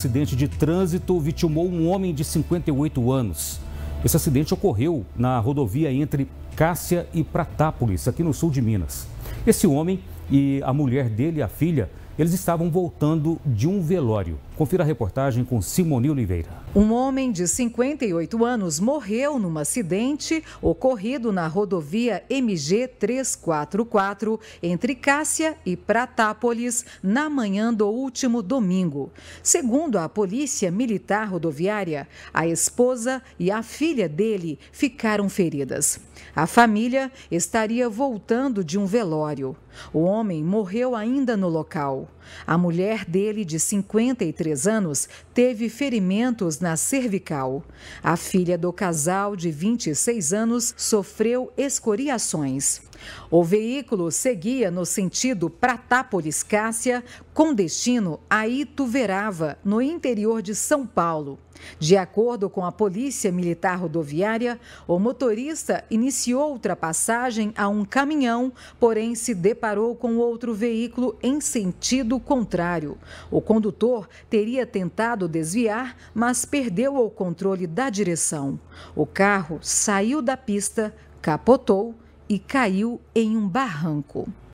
acidente de trânsito vitimou um homem de 58 anos. Esse acidente ocorreu na rodovia entre Cássia e Pratápolis, aqui no sul de Minas. Esse homem e a mulher dele, a filha, eles estavam voltando de um velório. Confira a reportagem com Simone Oliveira. Um homem de 58 anos morreu num acidente ocorrido na rodovia MG 344 entre Cássia e Pratápolis na manhã do último domingo. Segundo a Polícia Militar Rodoviária, a esposa e a filha dele ficaram feridas. A família estaria voltando de um velório. O homem morreu ainda no local. A mulher dele, de 53 anos, teve ferimentos na cervical. A filha do casal, de 26 anos, sofreu escoriações. O veículo seguia no sentido Pratápolis-Cássia, com destino a Ituverava, no interior de São Paulo. De acordo com a Polícia Militar Rodoviária, o motorista iniciou ultrapassagem a um caminhão, porém se deparou com outro veículo em sentido contrário. O condutor teria tentado desviar, mas perdeu o controle da direção. O carro saiu da pista, capotou e caiu em um barranco.